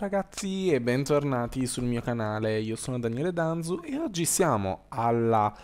ragazzi e bentornati sul mio canale, io sono Daniele Danzu e oggi siamo alla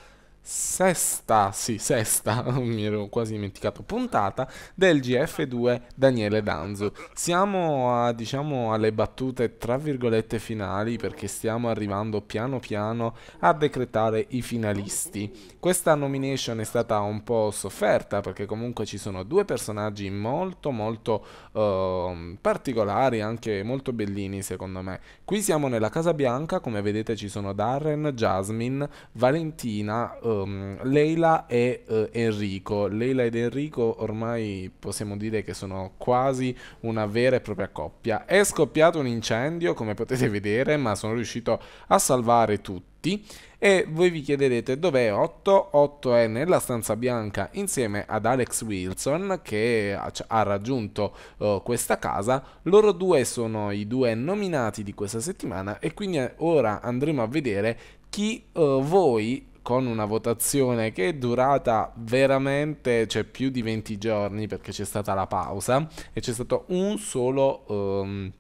sesta, sì, sesta, mi ero quasi dimenticato, puntata del GF2 Daniele Danzo. Siamo a, diciamo, alle battute tra virgolette finali perché stiamo arrivando piano piano a decretare i finalisti. Questa nomination è stata un po' sofferta perché comunque ci sono due personaggi molto molto eh, particolari, anche molto bellini secondo me. Qui siamo nella Casa Bianca, come vedete ci sono Darren, Jasmine, Valentina, eh, um, Leila e uh, Enrico. Leila ed Enrico ormai possiamo dire che sono quasi una vera e propria coppia. È scoppiato un incendio, come potete vedere, ma sono riuscito a salvare tutti e voi vi chiederete dov'è Otto? Otto è nella stanza bianca insieme ad Alex Wilson che ha raggiunto uh, questa casa. Loro due sono i due nominati di questa settimana e quindi eh, ora andremo a vedere chi uh, voi con una votazione che è durata veramente, cioè più di 20 giorni perché c'è stata la pausa e c'è stato un solo um,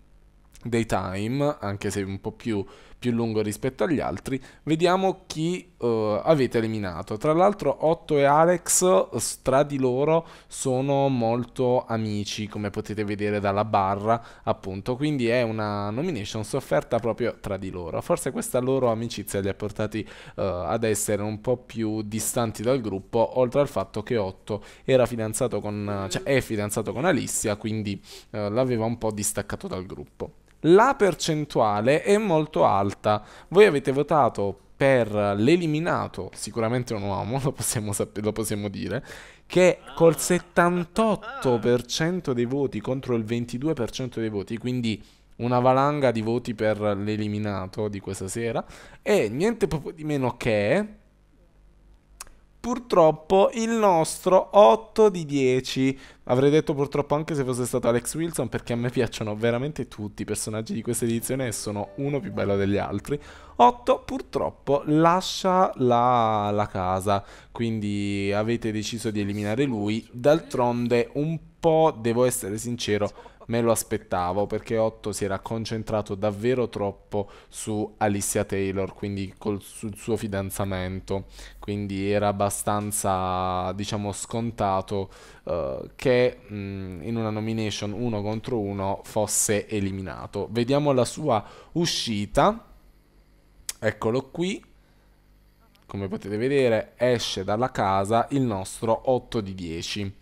daytime, anche se un po' più più lungo rispetto agli altri, vediamo chi uh, avete eliminato. Tra l'altro Otto e Alex, tra di loro, sono molto amici, come potete vedere dalla barra, appunto, quindi è una nomination sofferta proprio tra di loro. Forse questa loro amicizia li ha portati uh, ad essere un po' più distanti dal gruppo, oltre al fatto che Otto era fidanzato con, cioè, è fidanzato con Alicia, quindi uh, l'aveva un po' distaccato dal gruppo la percentuale è molto alta. Voi avete votato per l'eliminato, sicuramente un uomo, lo possiamo, lo possiamo dire, che col 78% dei voti contro il 22% dei voti, quindi una valanga di voti per l'eliminato di questa sera, e niente proprio di meno che purtroppo il nostro 8 di 10. Avrei detto purtroppo anche se fosse stato Alex Wilson perché a me piacciono veramente tutti i personaggi di questa edizione e sono uno più bello degli altri. 8 purtroppo lascia la, la casa, quindi avete deciso di eliminare lui. D'altronde un po', devo essere sincero, me lo aspettavo perché Otto si era concentrato davvero troppo su Alicia Taylor, quindi col, sul suo fidanzamento, quindi era abbastanza diciamo scontato uh, che mh, mm, in una nomination uno contro uno fosse eliminato. Vediamo la sua uscita. Eccolo qui. Come potete vedere, esce dalla casa il nostro 8 di 10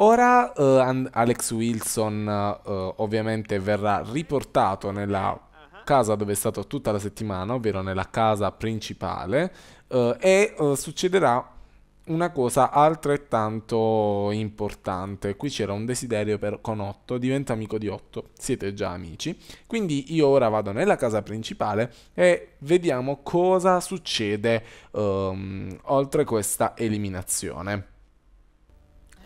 Ora uh, Alex Wilson uh, ovviamente verrà riportato nella casa dove è stato tutta la settimana, ovvero nella casa principale, uh, e succederà una cosa altrettanto importante. Qui c'era un desiderio per, con 8, diventa amico di 8, siete già amici. Quindi io ora vado nella casa principale e vediamo cosa succede um, oltre questa eliminazione.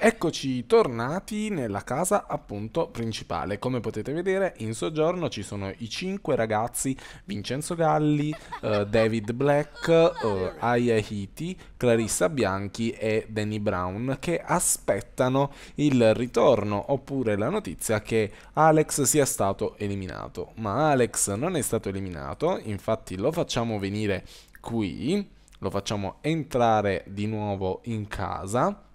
Eccoci tornati nella casa appunto principale. Come potete vedere in soggiorno ci sono i cinque ragazzi Vincenzo Galli, eh, David Black, eh, Aya Hiti, Clarissa Bianchi e Danny Brown che aspettano il ritorno oppure la notizia che Alex sia stato eliminato. Ma Alex non è stato eliminato, infatti lo facciamo venire qui, lo facciamo entrare di nuovo in casa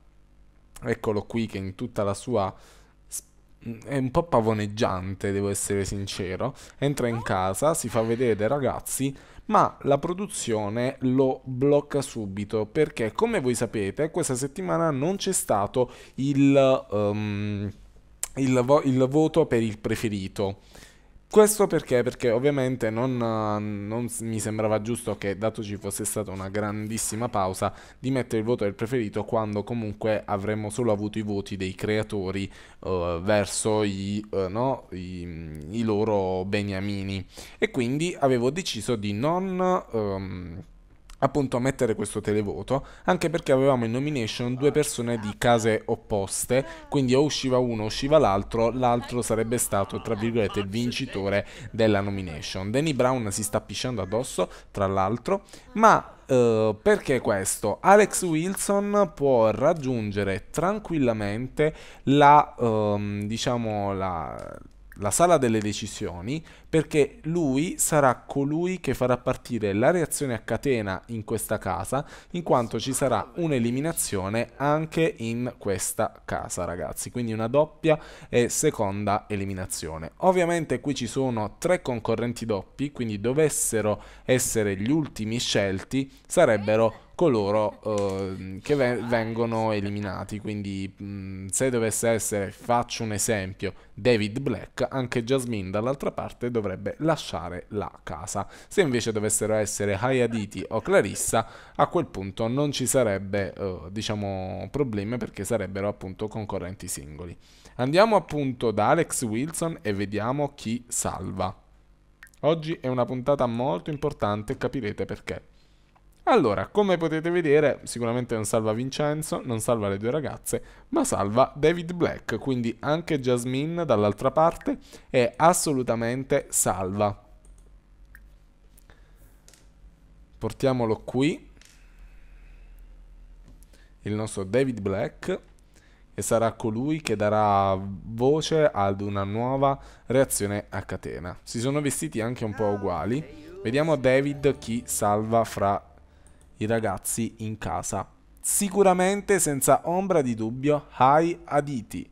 eccolo qui che in tutta la sua è un po' pavoneggiante, devo essere sincero. Entra in casa, si fa vedere dai ragazzi, ma la produzione lo blocca subito perché, come voi sapete, questa settimana non c'è stato il, um, il, vo il voto per il preferito. Questo perché? Perché ovviamente non, non, mi sembrava giusto che, dato ci fosse stata una grandissima pausa, di mettere il voto del preferito quando comunque avremmo solo avuto i voti dei creatori uh, verso i, uh, no, i, i, loro beniamini. E quindi avevo deciso di non... Um, appunto a mettere questo televoto, anche perché avevamo in nomination due persone di case opposte, quindi o usciva uno o usciva l'altro, l'altro sarebbe stato tra virgolette il vincitore della nomination. Danny Brown si sta pisciando addosso, tra l'altro, ma Uh, perché questo? Alex Wilson può raggiungere tranquillamente la, um, diciamo, la, la sala delle decisioni perché lui sarà colui che farà partire la reazione a catena in questa casa, in quanto ci sarà un'eliminazione anche in questa casa, ragazzi. Quindi una doppia e seconda eliminazione. Ovviamente qui ci sono tre concorrenti doppi, quindi dovessero essere gli ultimi scelti, sarebbero coloro eh, che vengono eliminati. Quindi, mh, mm, se dovesse essere, faccio un esempio, David Black, anche Jasmine dall'altra parte dovrebbe lasciare la casa. Se invece dovessero essere Hayaditi o Clarissa, a quel punto non ci sarebbe eh, diciamo, problemi perché sarebbero appunto concorrenti singoli. Andiamo appunto da Alex Wilson e vediamo chi salva. Oggi è una puntata molto importante e capirete perché. Allora, come potete vedere, sicuramente non salva Vincenzo, non salva le due ragazze, ma salva David Black, quindi anche Jasmine dall'altra parte è assolutamente salva. Portiamolo qui, il nostro David Black, e sarà colui che darà voce ad una nuova reazione a catena. Si sono vestiti anche un po' uguali. Vediamo David chi salva fra i ragazzi in casa. Sicuramente, senza ombra di dubbio, Hai Aditi.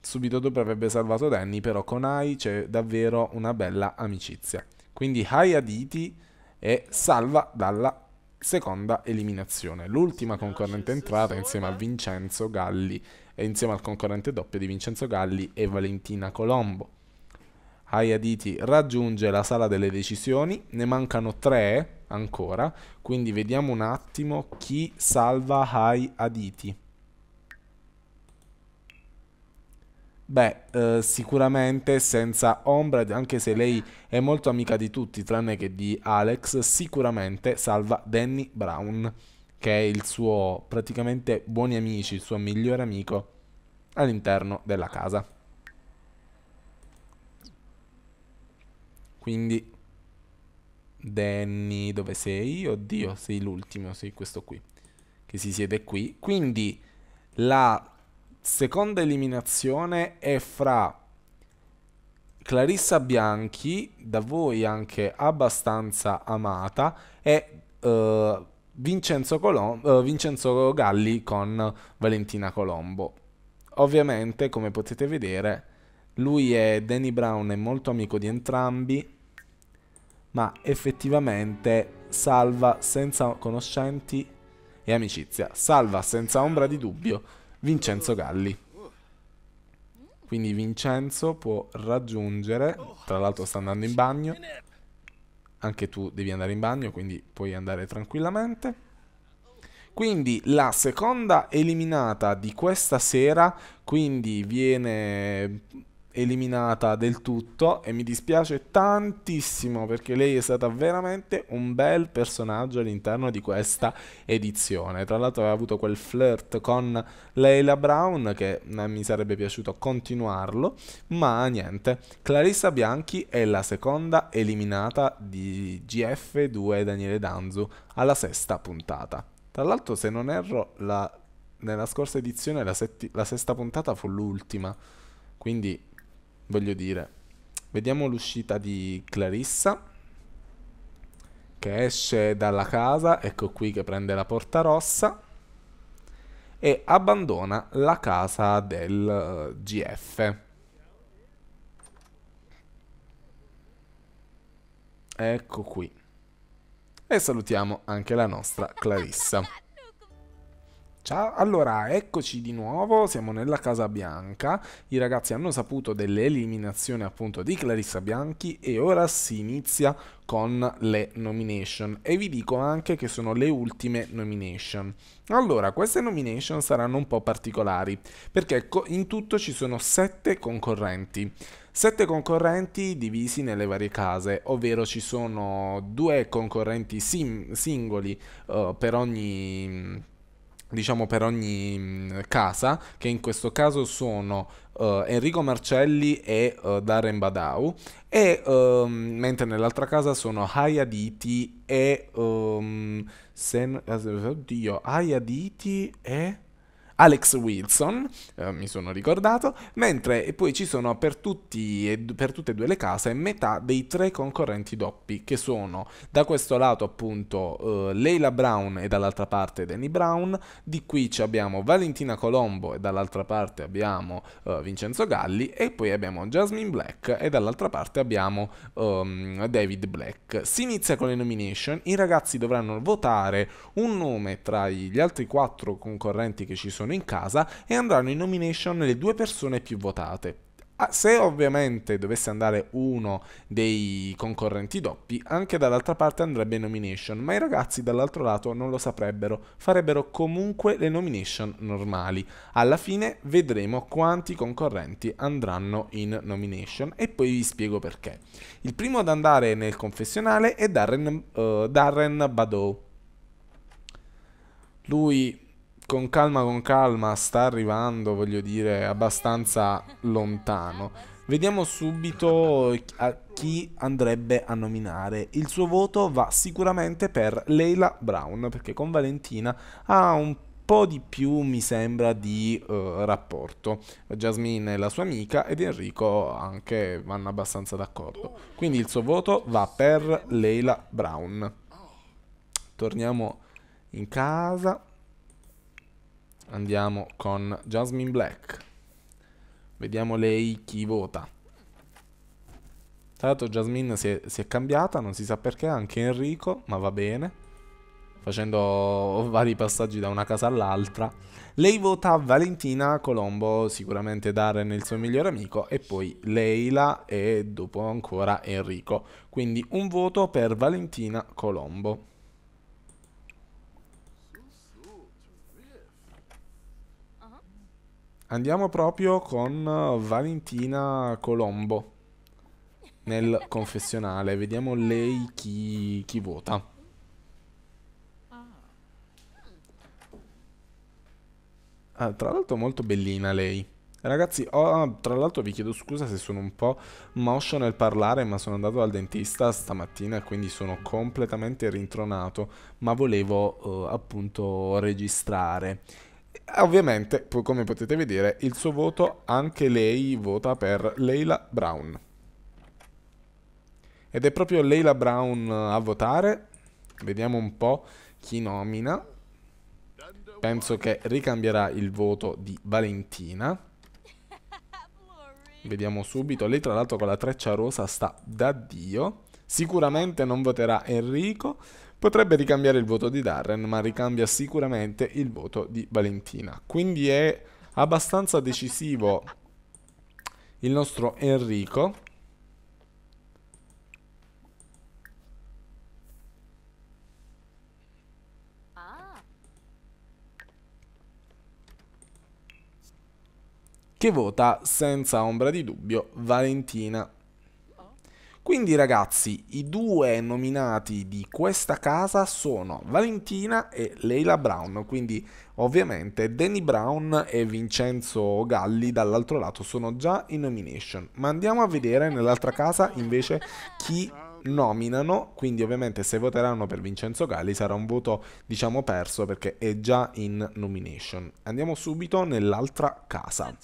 Subito dopo avrebbe salvato Danny, però con Hai c'è davvero una bella amicizia. Quindi Hai Aditi è salva dalla seconda eliminazione. L'ultima concorrente entrata insieme a Vincenzo Galli e insieme al concorrente doppio di Vincenzo Galli e Valentina Colombo. Hayaditi raggiunge la sala delle decisioni, ne mancano tre ancora, quindi vediamo un attimo chi salva Hayaditi. Beh, eh, sicuramente senza Ombra, anche se lei è molto amica di tutti, tranne che di Alex, sicuramente salva Danny Brown, che è il suo praticamente buoni amici, il suo migliore amico all'interno della casa. Quindi Danny, dove sei? Oddio, sei l'ultimo, sei questo qui, che si siede qui. Quindi la seconda eliminazione è fra Clarissa Bianchi, da voi anche abbastanza amata, e uh, Vincenzo, Colom uh, Vincenzo Galli con Valentina Colombo. Ovviamente, come potete vedere, lui e Danny Brown è molto amico di entrambi, ma effettivamente salva senza conoscenti e amicizia. Salva senza ombra di dubbio Vincenzo Galli. Quindi Vincenzo può raggiungere, tra l'altro sta andando in bagno, anche tu devi andare in bagno, quindi puoi andare tranquillamente. Quindi la seconda eliminata di questa sera, quindi viene eliminata del tutto e mi dispiace tantissimo perché lei è stata veramente un bel personaggio all'interno di questa edizione. Tra l'altro aveva avuto quel flirt con Leila Brown che eh, mi sarebbe piaciuto continuarlo, ma niente. Clarissa Bianchi è la seconda eliminata di GF2 Daniele Danzu alla sesta puntata. Tra l'altro se non erro la... nella scorsa edizione la, la sesta puntata fu l'ultima. Quindi voglio dire. Vediamo l'uscita di Clarissa che esce dalla casa, ecco qui che prende la porta rossa e abbandona la casa del eh, GF. Ecco qui. E salutiamo anche la nostra Clarissa. Ciao, allora eccoci di nuovo, siamo nella Casa Bianca, i ragazzi hanno saputo dell'eliminazione appunto di Clarissa Bianchi e ora si inizia con le nomination e vi dico anche che sono le ultime nomination. Allora, queste nomination saranno un po' particolari perché in tutto ci sono sette concorrenti. Sette concorrenti divisi nelle varie case, ovvero ci sono due concorrenti singoli uh, per ogni diciamo per ogni mm, casa, che in questo caso sono uh, Enrico Marcelli e uh, Darren Badau, e um, mentre nell'altra casa sono Hayaditi e... Um, Sen- oddio, Hayaditi e... Alex Wilson, eh, mi sono ricordato, mentre e poi ci sono per, tutti, per tutte e due le case metà dei tre concorrenti doppi, che sono da questo lato appunto eh, Leila Brown e dall'altra parte Danny Brown, di qui abbiamo Valentina Colombo e dall'altra parte abbiamo eh, Vincenzo Galli e poi abbiamo Jasmine Black e dall'altra parte abbiamo um, David Black. Si inizia con le nomination, i ragazzi dovranno votare un nome tra gli altri quattro concorrenti che ci sono giocano in casa e andranno in nomination le due persone più votate. Ah, se ovviamente dovesse andare uno dei concorrenti doppi, anche dall'altra parte andrebbe in nomination, ma i ragazzi dall'altro lato non lo saprebbero, farebbero comunque le nomination normali. Alla fine vedremo quanti concorrenti andranno in nomination e poi vi spiego perché. Il primo ad andare nel confessionale è Darren, uh, Darren Badeau. Lui con calma con calma sta arrivando, voglio dire, abbastanza lontano. Vediamo subito chi andrebbe a nominare. Il suo voto va sicuramente per Leila Brown, perché con Valentina ha un po' di più, mi sembra, di uh, rapporto. Jasmine è la sua amica ed Enrico anche vanno abbastanza d'accordo. Quindi il suo voto va per Leila Brown. Torniamo in casa. Andiamo con Jasmine Black. Vediamo lei chi vota. Tra l'altro Jasmine si è, si è cambiata, non si sa perché, anche Enrico, ma va bene. Facendo vari passaggi da una casa all'altra. Lei vota Valentina Colombo, sicuramente Darren è il suo migliore amico, e poi Leila e dopo ancora Enrico. Quindi un voto per Valentina Colombo. Andiamo proprio con eh, Valentina Colombo nel confessionale. Vediamo lei chi, chi vota. Ah, tra l'altro molto bellina lei. Ragazzi, oh, tra l'altro vi chiedo scusa se sono un po' moscio nel parlare, ma sono andato dal dentista stamattina e quindi sono completamente rintronato, ma volevo eh, appunto registrare. Ovviamente, come potete vedere, il suo voto, anche lei vota per Leila Brown. Ed è proprio Leila Brown a votare. Vediamo un po' chi nomina. Penso che ricambierà il voto di Valentina. Vediamo subito. Lei tra l'altro con la treccia rosa sta da Dio. Sicuramente non voterà Enrico potrebbe ricambiare il voto di Darren, ma ricambia sicuramente il voto di Valentina. Quindi è abbastanza decisivo il nostro Enrico. Che vota senza ombra di dubbio Valentina. Quindi ragazzi, i due nominati di questa casa sono Valentina e Leila Brown, quindi ovviamente Danny Brown e Vincenzo Galli dall'altro lato sono già in nomination, ma andiamo a vedere nell'altra casa invece chi nominano, quindi ovviamente se voteranno per Vincenzo Galli sarà un voto diciamo perso perché è già in nomination. Andiamo subito nell'altra casa.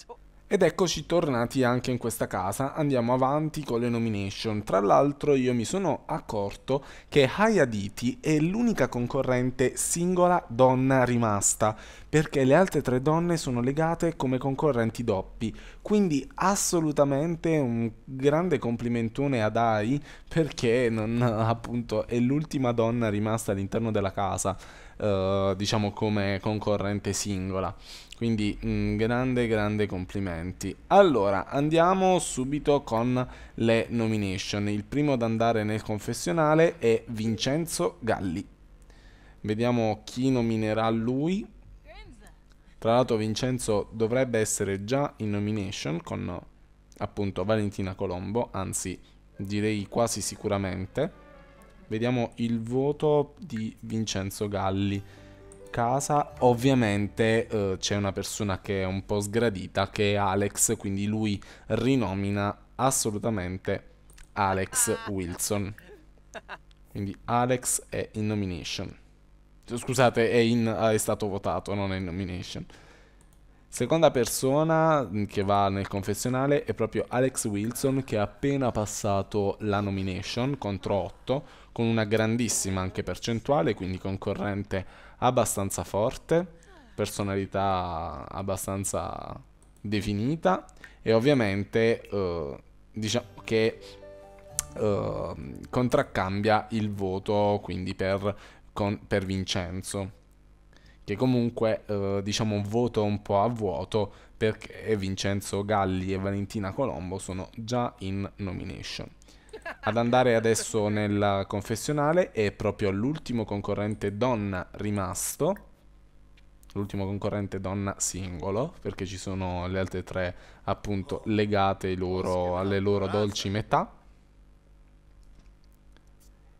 Ed eccoci tornati anche in questa casa, andiamo avanti con le nomination. Tra l'altro io mi sono accorto che Hayaditi è l'unica concorrente singola donna rimasta, perché le altre tre donne sono legate come concorrenti doppi, quindi assolutamente un grande complimentone ad Ai perché non, appunto è l'ultima donna rimasta all'interno della casa, eh, diciamo come concorrente singola. Quindi mh, mm, grande, grande complimenti. Allora, andiamo subito con le nomination. Il primo ad andare nel confessionale è Vincenzo Galli. Vediamo chi nominerà lui. Tra l'altro Vincenzo dovrebbe essere già in nomination con appunto Valentina Colombo, anzi direi quasi sicuramente. Vediamo il voto di Vincenzo Galli casa. Ovviamente eh, c'è una persona che è un po' sgradita, che è Alex, quindi lui rinomina assolutamente Alex ah. Wilson. Quindi Alex è in nomination. Scusate, è, in, è stato votato, non è in nomination. Seconda persona mm, che va nel confessionale è proprio Alex Wilson che ha appena passato la nomination contro 8 con una grandissima anche percentuale, quindi concorrente abbastanza forte, personalità abbastanza definita e ovviamente eh, diciamo che eh, contraccambia il voto quindi per, con, per Vincenzo che comunque eh, diciamo un voto un po' a vuoto perché Vincenzo Galli e Valentina Colombo sono già in nomination. Ad andare adesso nel confessionale è proprio l'ultimo concorrente donna rimasto, l'ultimo concorrente donna singolo, perché ci sono le altre tre appunto legate loro, alle loro dolci metà.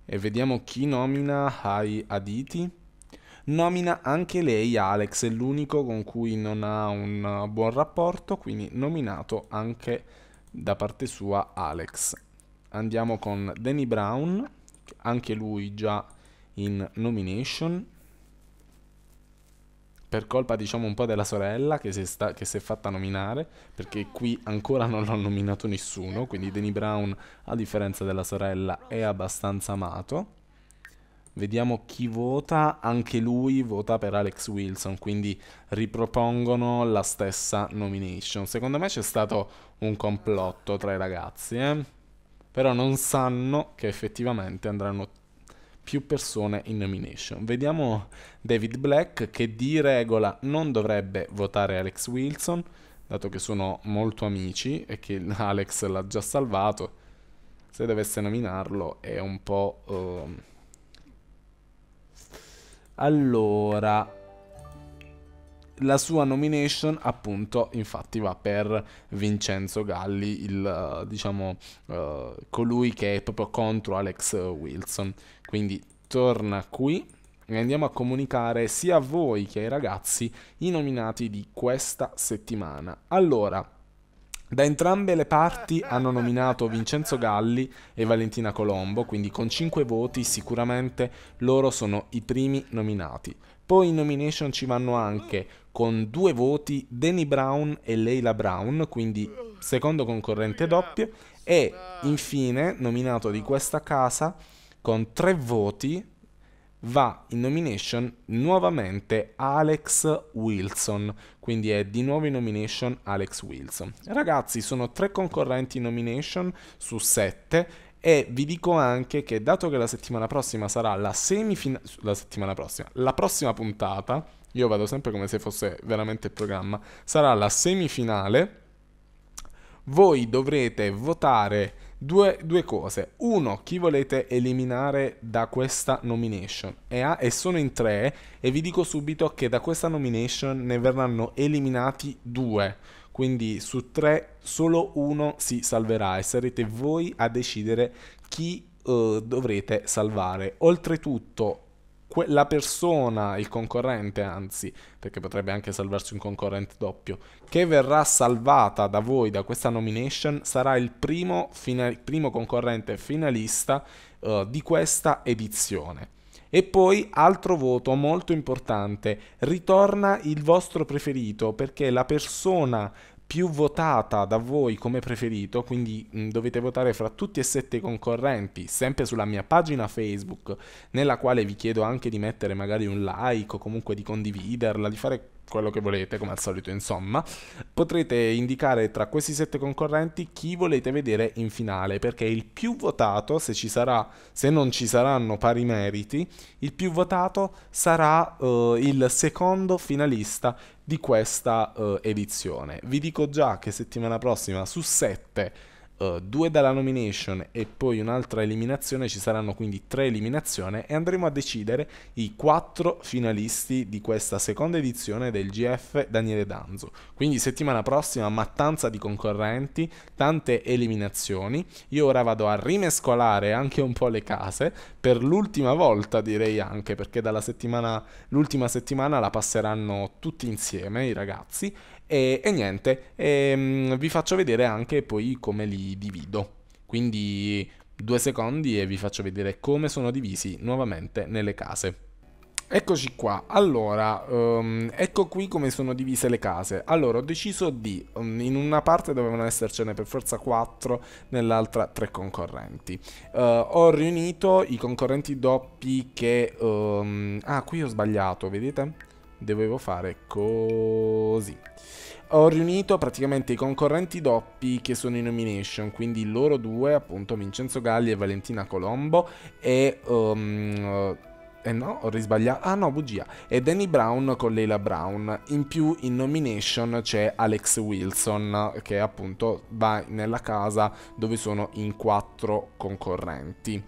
E vediamo chi nomina Hai Aditi nomina anche lei Alex, è l'unico con cui non ha un eh, buon rapporto, quindi nominato anche da parte sua Alex. Andiamo con Danny Brown, anche lui già in nomination per colpa diciamo un po' della sorella che si, sta, che si, è fatta nominare, perché qui ancora non l'ha nominato nessuno, quindi Danny Brown a differenza della sorella è abbastanza amato. Vediamo chi vota, anche lui vota per Alex Wilson, quindi ripropongono la stessa nomination. Secondo me c'è stato un complotto tra i ragazzi, eh? però non sanno che effettivamente andranno più persone in nomination. Vediamo David Black che di regola non dovrebbe votare Alex Wilson, dato che sono molto amici e che Alex l'ha già salvato. Se dovesse nominarlo è un po'... Uh allora, la sua nomination appunto infatti va per Vincenzo Galli il eh, diciamo uh, colui che è proprio contro Alex Wilson quindi torna qui e andiamo a comunicare sia a voi che ai ragazzi i nominati di questa settimana allora da entrambe le parti hanno nominato Vincenzo Galli e Valentina Colombo, quindi con 5 voti sicuramente loro sono i primi nominati. Poi in nomination ci vanno anche con due voti Danny Brown e Leila Brown, quindi secondo concorrente doppio, e infine nominato di questa casa con tre voti va in nomination nuovamente Alex Wilson, quindi è di nuovo in nomination Alex Wilson. Ragazzi, sono tre concorrenti in nomination su sette e vi dico anche che dato che la settimana prossima sarà la semifinale, la settimana prossima, la prossima puntata, io vado sempre come se fosse veramente il programma, sarà la semifinale, voi dovrete votare Due, due, cose. Uno, chi volete eliminare da questa nomination? E, a, e, sono in tre e vi dico subito che da questa nomination ne verranno eliminati due. Quindi su tre solo uno si salverà e sarete voi a decidere chi uh, dovrete salvare. Oltretutto que- la persona, il concorrente anzi, perché potrebbe anche salvarsi un concorrente doppio, che verrà salvata da voi da questa nomination sarà il primo, fina- primo concorrente finalista uh, di questa edizione. E poi, altro voto molto importante, ritorna il vostro preferito perché la persona più votata da voi come preferito, quindi mm, dovete votare fra tutti e sette i concorrenti, sempre sulla mia pagina Facebook, nella quale vi chiedo anche di mettere magari un like o comunque di condividerla, di fare quello che volete, come al solito, insomma, potrete indicare tra questi sette concorrenti chi volete vedere in finale, perché il più votato, se, ci sarà, se non ci saranno pari meriti, il più votato sarà uh, il secondo finalista di questa uh, edizione. Vi dico già che settimana prossima su sette eh, due dalla nomination e poi un'altra eliminazione, ci saranno quindi tre eliminazioni e andremo a decidere i quattro finalisti di questa seconda edizione del GF Daniele Danzo. Quindi settimana prossima mattanza di concorrenti, tante eliminazioni. Io ora vado a rimescolare anche un po' le case per l'ultima volta direi anche perché dalla settimana l'ultima settimana la passeranno tutti insieme i ragazzi e, e niente, e, ehm, vi faccio vedere anche poi come li divido. Quindi due secondi e vi faccio vedere come sono divisi nuovamente nelle case. Eccoci qua, allora, um, ecco qui come sono divise le case. Allora, ho deciso di, um, in una parte dovevano essercene per forza 4, nell'altra 3 concorrenti. Uh, ho riunito i concorrenti doppi che... Um, ah, qui ho sbagliato, vedete? dovevo fare così. Ho riunito praticamente i concorrenti doppi che sono in nomination, quindi loro due, appunto Vincenzo Galli e Valentina Colombo e... Um, eh no, ho risbagliato. Ah no, bugia. E Danny Brown con Leila Brown. In più in nomination c'è Alex Wilson che appunto va nella casa dove sono in quattro concorrenti.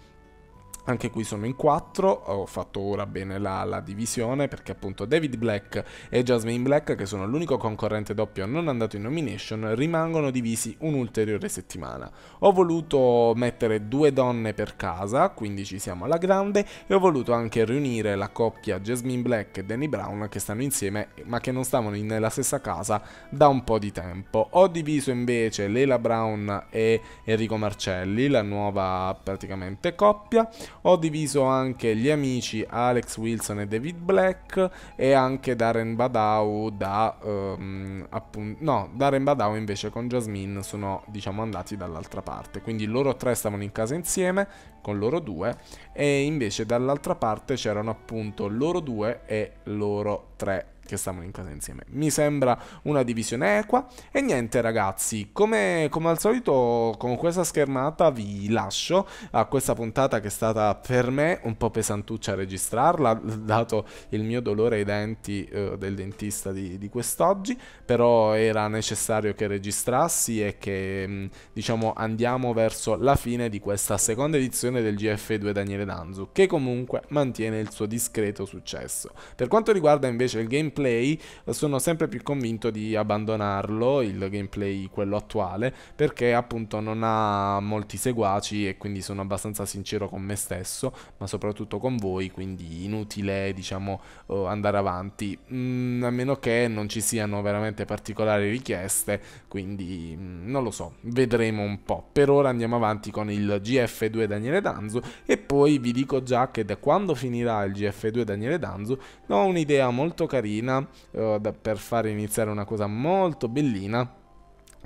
Anche qui sono in 4, ho fatto ora bene la, la, divisione perché appunto David Black e Jasmine Black, che sono l'unico concorrente doppio non andato in nomination, rimangono divisi un'ulteriore settimana. Ho voluto mettere due donne per casa, quindi ci siamo alla grande, e ho voluto anche riunire la coppia Jasmine Black e Danny Brown che stanno insieme ma che non stavano nella stessa casa da un po' di tempo. Ho diviso invece Leila Brown e Enrico Marcelli, la nuova praticamente coppia. Ho diviso anche gli amici Alex Wilson e David Black e anche Darren Badau da um, ehm, appunto no, Darren Badau invece con Jasmine sono diciamo andati dall'altra parte, quindi loro tre stavano in casa insieme con loro due e invece dall'altra parte c'erano appunto loro due e loro tre che stavano in casa insieme. Mi sembra una divisione equa. E niente ragazzi, come, come al solito con questa schermata vi lascio a questa puntata che è stata per me un po' pesantuccia registrarla, dato il mio dolore ai denti eh, del dentista di, di quest'oggi, però era necessario che registrassi e che mm, diciamo andiamo verso la fine di questa seconda edizione del GF2 Daniele Danzu, che comunque mantiene il suo discreto successo. Per quanto riguarda invece il gameplay, gameplay, sono sempre più convinto di abbandonarlo, il gameplay quello attuale, perché appunto non ha molti seguaci e quindi sono abbastanza sincero con me stesso, ma soprattutto con voi, quindi inutile diciamo eh, andare avanti, mm, a meno che non ci siano veramente particolari richieste, quindi mm, non lo so, vedremo un po'. Per ora andiamo avanti con il GF2 Daniele Danzo e poi vi dico già che da quando finirà il GF2 Daniele Danzo ho un'idea molto carina carina eh, per far iniziare una cosa molto bellina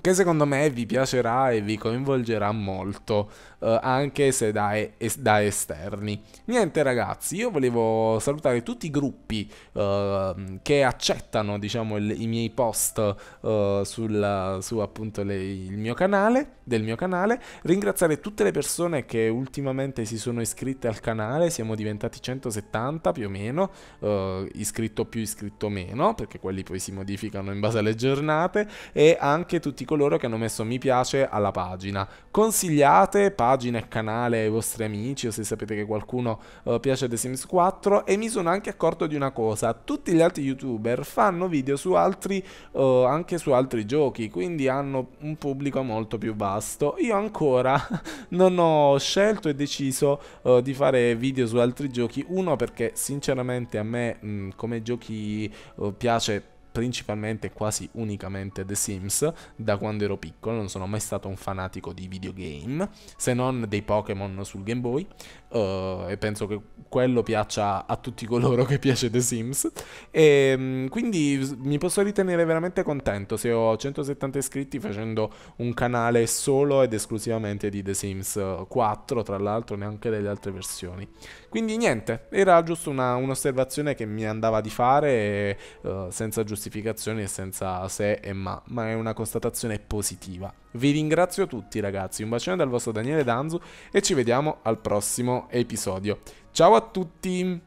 che secondo me vi piacerà e vi coinvolgerà molto eh, anche se da, es- da, esterni. Niente ragazzi, io volevo salutare tutti i gruppi eh, che accettano diciamo, il, i miei post eh, sul, su appunto le, il mio canale, del mio canale, ringraziare tutte le persone che ultimamente si sono iscritte al canale, siamo diventati 170 più o meno, eh, iscritto più iscritto meno, perché quelli poi si modificano in base alle giornate, e anche tutti coloro che hanno messo mi piace alla pagina. Consigliate pagine pagina e canale ai vostri amici o se sapete che qualcuno uh, piace The Sims 4 e mi sono anche accorto di una cosa, tutti gli altri youtuber fanno video su altri, uh, anche su altri giochi, quindi hanno un pubblico molto più vasto. Io ancora non ho scelto e deciso uh, di fare video su altri giochi, uno perché sinceramente a me mh, mm, come giochi piace principalmente quasi unicamente The Sims da quando ero piccolo, non sono mai stato un fanatico di videogame, se non dei Pokémon sul Game Boy uh, e penso che quello piaccia a tutti coloro che piace The Sims e ehm, quindi mi posso ritenere veramente contento se ho 170 iscritti facendo un canale solo ed esclusivamente di The Sims 4, eh, tra l'altro neanche delle altre versioni. Quindi niente, era giusto un'osservazione che mi andava di fare e, uh, senza giustificare giustificazioni e senza se e ma, ma è una constatazione positiva. Vi ringrazio tutti ragazzi, un bacione dal vostro Daniele Danzu e ci vediamo al prossimo episodio. Ciao a tutti!